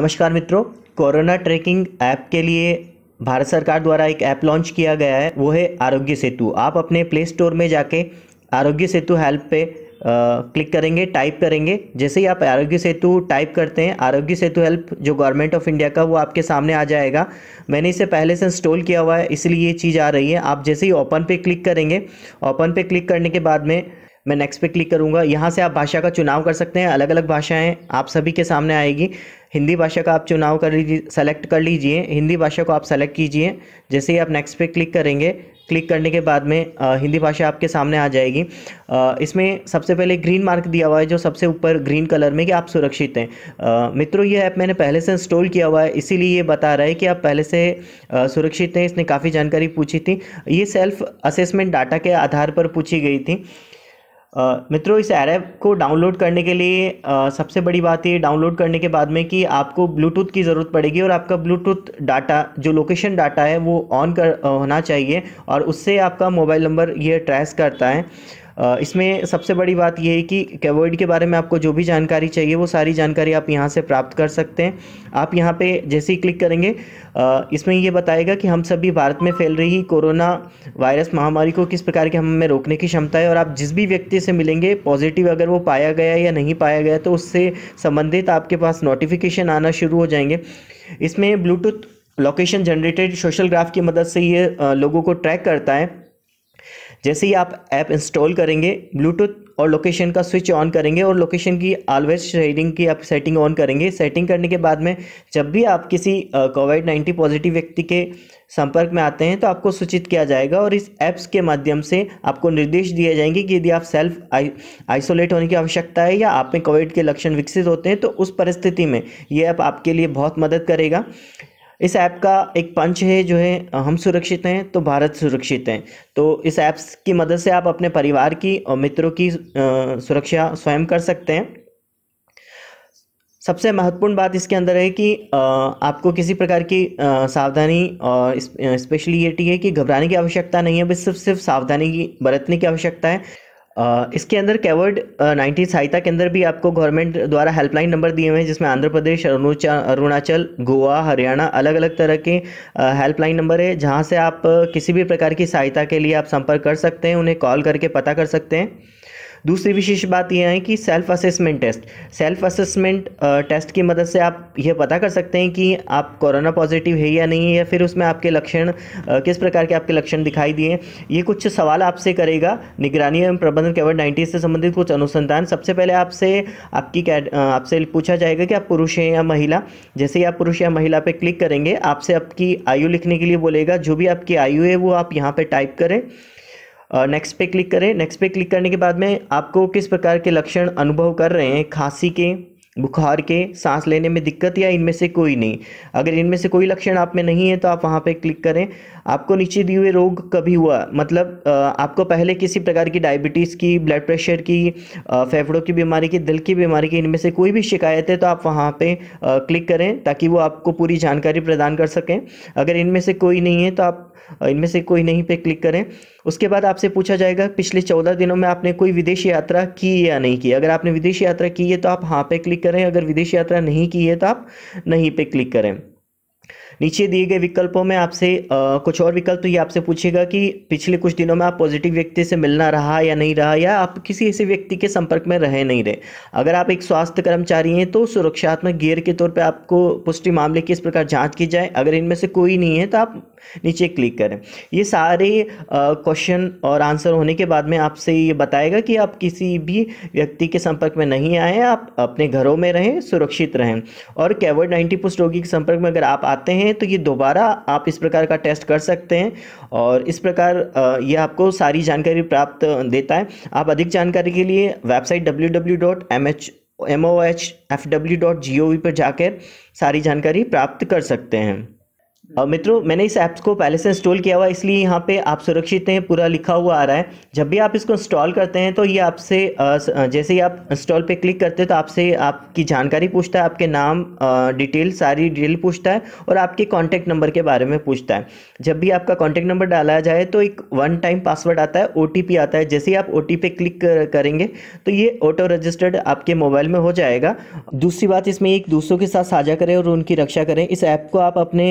नमस्कार मित्रों corona tracking app के लिए भारत सरकार द्वारा एक ऐप लॉन्च किया गया है वो है आरोग्य सेतु आप अपने प्ले स्टोर में जाके आरोग्य सेतु हेल्प पे क्लिक करेंगे टाइप करेंगे जैसे ही आप आरोग्य सेतु टाइप करते हैं आरोग्य सेतु हेल्प जो गवर्नमेंट ऑफ इंडिया का वो आपके सामने आ जाएगा मैंने इसे पहले से इंस्टॉल किया हुआ है इसलिए ये चीज़ आ रही है आप जैसे ही ओपन पे क्लिक करेंगे ओपन पे क्लिक करने के बाद में मैं नेक्स्ट पे क्लिक करूँगा यहाँ से आप भाषा का चुनाव कर सकते हैं अलग अलग भाषाएँ आप सभी के सामने आएगी हिंदी भाषा का आप चुनाव कर लीजिए सेलेक्ट कर लीजिए हिंदी भाषा को आप सेलेक्ट कीजिए जैसे ही आप नेक्स्ट पे क्लिक करेंगे क्लिक करने के बाद में आ, हिंदी भाषा आपके सामने आ जाएगी आ, इसमें सबसे पहले ग्रीन मार्क दिया हुआ है जो सबसे ऊपर ग्रीन कलर में कि आप सुरक्षित हैं मित्रों ये ऐप मैंने पहले से इंस्टॉल किया हुआ है इसीलिए ये बता रहा है कि आप पहले से आ, सुरक्षित हैं इसने काफ़ी जानकारी पूछी थी ये सेल्फ असेसमेंट डाटा के आधार पर पूछी गई थी मित्रों इस ऐप को डाउनलोड करने के लिए आ, सबसे बड़ी बात ये डाउनलोड करने के बाद में कि आपको ब्लूटूथ की ज़रूरत पड़ेगी और आपका ब्लूटूथ डाटा जो लोकेशन डाटा है वो ऑन कर होना चाहिए और उससे आपका मोबाइल नंबर ये ट्रेस करता है इसमें सबसे बड़ी बात यह है कि कैवोइड के बारे में आपको जो भी जानकारी चाहिए वो सारी जानकारी आप यहाँ से प्राप्त कर सकते हैं आप यहाँ पे जैसे ही क्लिक करेंगे इसमें ये बताएगा कि हम सभी भारत में फैल रही कोरोना वायरस महामारी को किस प्रकार के हमें रोकने की क्षमता है और आप जिस भी व्यक्ति से मिलेंगे पॉजिटिव अगर वो पाया गया या नहीं पाया गया तो उससे संबंधित आपके पास नोटिफिकेशन आना शुरू हो जाएंगे इसमें Bluetooth location generated social graph की मदद से ये लोगों को ट्रैक करता है जैसे ही आप ऐप इंस्टॉल करेंगे ब्लूटूथ और लोकेशन का स्विच ऑन करेंगे और लोकेशन की ऑलवेज शेयरिंग की आप सेटिंग ऑन करेंगे सेटिंग करने के बाद में जब भी आप किसी कोविड नाइन्टीन पॉजिटिव व्यक्ति के संपर्क में आते हैं तो आपको सूचित किया जाएगा और इस ऐप्स के माध्यम से आपको निर्देश दिए जाएंगे कि यदि आप सेल्फ आइसोलेट होने की आवश्यकता है या आप में कोविड के लक्षण विकसित होते हैं तो उस परिस्थिति में ये ऐप आपके लिए बहुत मदद करेगा इस ऐप का एक पंच है जो है हम सुरक्षित हैं तो भारत सुरक्षित हैं तो इस ऐप्स की मदद से आप अपने परिवार की और मित्रों की सुरक्षा स्वयं कर सकते हैं सबसे महत्वपूर्ण बात इसके अंदर है कि आपको किसी प्रकार की सावधानी और स्पेशली ये है कि घबराने की आवश्यकता नहीं है बस सिर्फ सिर्फ सावधानी की बरतने की आवश्यकता है इसके अंदर कैवर्ड नाइन्टीन सहायता के अंदर भी आपको गवर्नमेंट द्वारा हेल्पलाइन नंबर दिए हुए हैं जिसमें आंध्र प्रदेश अरुणाचल गोवा हरियाणा अलग अलग तरह के हेल्पलाइन नंबर है जहाँ से आप किसी भी प्रकार की सहायता के लिए आप संपर्क कर सकते हैं उन्हें कॉल करके पता कर सकते हैं दूसरी विशेष बात यह है कि self assessment test self assessment test की मदद से आप यह पता कर सकते हैं कि आप कोरोना पॉजिटिव है या नहीं है या फिर उसमें आपके लक्षण किस प्रकार के आपके लक्षण दिखाई दिए ये कुछ सवाल आपसे करेगा निगरानी एवं प्रबंधन केवल नाइन्टीन से संबंधित कुछ अनुसंधान सबसे पहले आपसे आपकी आपसे पूछा जाएगा कि आप पुरुष हैं या महिला जैसे ही आप पुरुष या महिला पर क्लिक करेंगे आपसे आपकी आयु लिखने के लिए बोलेगा जो भी आपकी आयु है वो आप यहाँ पर टाइप करें नेक्स्ट पे क्लिक करें नेक्स्ट पे क्लिक करने के बाद में आपको किस प्रकार के लक्षण अनुभव कर रहे हैं खांसी के बुखार के सांस लेने में दिक्कत या इनमें से कोई नहीं अगर इनमें से कोई लक्षण आप में नहीं है तो आप वहाँ पे क्लिक करें आपको नीचे दिए हुए रोग कभी हुआ मतलब आपको पहले किसी प्रकार की डायबिटीज़ की ब्लड प्रेशर की फेफड़ों की बीमारी की दिल की बीमारी की इनमें से कोई भी शिकायत है तो आप वहाँ पर क्लिक करें ताकि वो आपको पूरी जानकारी प्रदान कर सकें अगर इनमें से कोई नहीं है तो आप इनमें से कोई नहीं पे क्लिक करें उसके बाद आपसे पूछा जाएगा पिछले चौदह दिनों में आपने कोई विदेश यात्रा की या नहीं की अगर आपने विदेश यात्रा की है तो आप हाँ पे क्लिक करें अगर विदेश यात्रा नहीं की है तो आप नहीं पे क्लिक करें नीचे दिए गए विकल्पों में आपसे कुछ और विकल्प तो ये आपसे पूछेगा कि पिछले कुछ दिनों में आप पॉजिटिव व्यक्ति से मिलना रहा या नहीं रहा या आप किसी ऐसे व्यक्ति के संपर्क में रहे नहीं रहे अगर आप एक स्वास्थ्य कर्मचारी हैं तो सुरक्षात्मक गियर के तौर पर आपको पुष्टि मामले की इस प्रकार जाँच की जाए अगर इनमें से कोई नहीं है तो आप नीचे क्लिक करें ये सारे क्वेश्चन और आंसर होने के बाद में आपसे ये बताएगा कि आप किसी भी व्यक्ति के संपर्क में नहीं आए आप अपने घरों में रहें सुरक्षित रहें और कैवर्ड नाइन्टी पुष्ट रोगी के संपर्क में अगर आप आते हैं हैं तो ये दोबारा आप इस प्रकार का टेस्ट कर सकते हैं और इस प्रकार ये आपको सारी जानकारी प्राप्त देता है आप अधिक जानकारी के लिए website W W dot M O H F W dot G O V पर जाकर सारी जानकारी प्राप्त कर सकते हैं मित्रों मैंने इस ऐप्स को पहले से इंस्टॉल किया हुआ इसलिए यहाँ पे आप सुरक्षित हैं पूरा लिखा हुआ आ रहा है जब भी आप इसको इंस्टॉल करते हैं तो ये आपसे जैसे ही आप इंस्टॉल पे क्लिक करते हैं तो आपसे आपकी जानकारी पूछता है आपके नाम डिटेल सारी डिटेल पूछता है और आपके कॉन्टैक्ट नंबर के बारे में पूछता है जब भी आपका कॉन्टैक्ट नंबर डाला जाए तो एक वन टाइम पासवर्ड आता है ओ आता है जैसे ही आप ओ पे क्लिक करेंगे तो ये ऑटो रजिस्टर्ड आपके मोबाइल में हो जाएगा दूसरी बात इसमें एक दूसरों के साथ साझा करें और उनकी रक्षा करें इस ऐप को आप अपने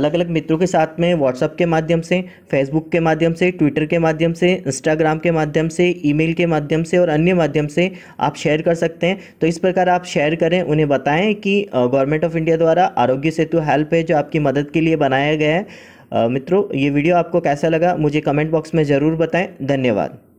अलग अलग मित्रों के साथ में व्हाट्सअप के माध्यम से फेसबुक के माध्यम से ट्विटर के माध्यम से इंस्टाग्राम के माध्यम से ईमेल के माध्यम से और अन्य माध्यम से आप शेयर कर सकते हैं तो इस प्रकार आप शेयर करें उन्हें बताएं कि गवर्नमेंट ऑफ इंडिया द्वारा आरोग्य सेतु हेल्प है जो आपकी मदद के लिए बनाया गया है मित्रों ये वीडियो आपको कैसा लगा मुझे कमेंट बॉक्स में ज़रूर बताएं धन्यवाद